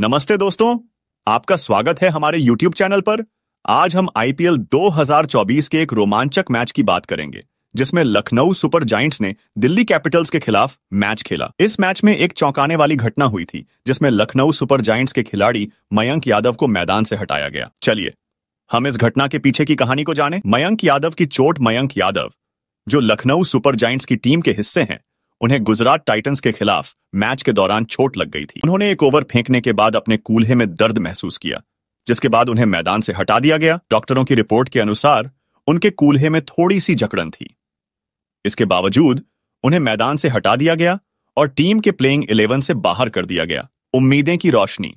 नमस्ते दोस्तों आपका स्वागत है हमारे YouTube चैनल पर आज हम आईपीएल 2024 के एक रोमांचक मैच की बात करेंगे जिसमें लखनऊ सुपर जाइंट्स ने दिल्ली कैपिटल्स के खिलाफ मैच खेला इस मैच में एक चौंकाने वाली घटना हुई थी जिसमें लखनऊ सुपर जाइंट्स के खिलाड़ी मयंक यादव को मैदान से हटाया गया चलिए हम इस घटना के पीछे की कहानी को जाने मयंक यादव की चोट मयंक यादव जो लखनऊ सुपर जाइंट्स की टीम के हिस्से हैं उन्हें गुजरात टाइटंस के खिलाफ मैच के दौरान चोट लग गई थी उन्होंने एक ओवर फेंकने के बाद अपने कूल्हे में दर्द महसूस किया जिसके बाद उन्हें मैदान से हटा दिया गया डॉक्टरों की रिपोर्ट के अनुसार उनके कूल्हे में थोड़ी सी जकड़न थी इसके बावजूद उन्हें मैदान से हटा दिया गया और टीम के प्लेइंग इलेवन से बाहर कर दिया गया उम्मीदें की रोशनी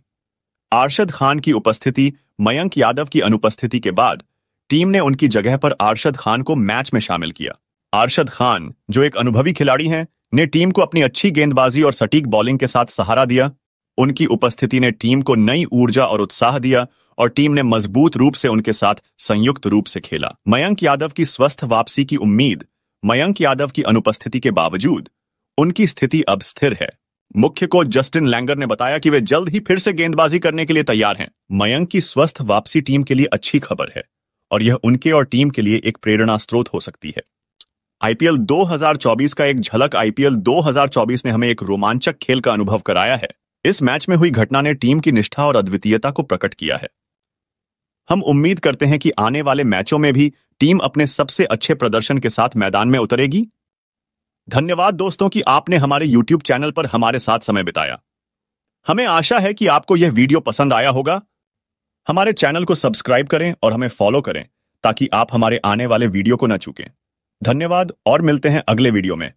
आर्शद खान की उपस्थिति मयंक यादव की अनुपस्थिति के बाद टीम ने उनकी जगह पर आर्शद खान को मैच में शामिल किया आर्शद खान जो एक अनुभवी खिलाड़ी हैं ने टीम को अपनी अच्छी गेंदबाजी और सटीक बॉलिंग के साथ सहारा दिया उनकी उपस्थिति ने टीम को नई ऊर्जा और उत्साह दिया और टीम ने मजबूत रूप से उनके साथ संयुक्त रूप से खेला मयंक यादव की स्वस्थ वापसी की उम्मीद मयंक यादव की अनुपस्थिति के बावजूद उनकी स्थिति अब स्थिर है मुख्य कोच जस्टिन लैंगर ने बताया कि वे जल्द ही फिर से गेंदबाजी करने के लिए तैयार हैं मयंक की स्वस्थ वापसी टीम के लिए अच्छी खबर है और यह उनके और टीम के लिए एक प्रेरणा स्रोत हो सकती है आईपीएल 2024 का एक झलक आईपीएल 2024 ने हमें एक रोमांचक खेल का अनुभव कराया है इस मैच में हुई घटना ने टीम की निष्ठा और अद्वितीयता को प्रकट किया है हम उम्मीद करते हैं कि आने वाले मैचों में भी टीम अपने सबसे अच्छे प्रदर्शन के साथ मैदान में उतरेगी धन्यवाद दोस्तों कि आपने हमारे YouTube चैनल पर हमारे साथ समय बिताया हमें आशा है कि आपको यह वीडियो पसंद आया होगा हमारे चैनल को सब्सक्राइब करें और हमें फॉलो करें ताकि आप हमारे आने वाले वीडियो को न चूकें धन्यवाद और मिलते हैं अगले वीडियो में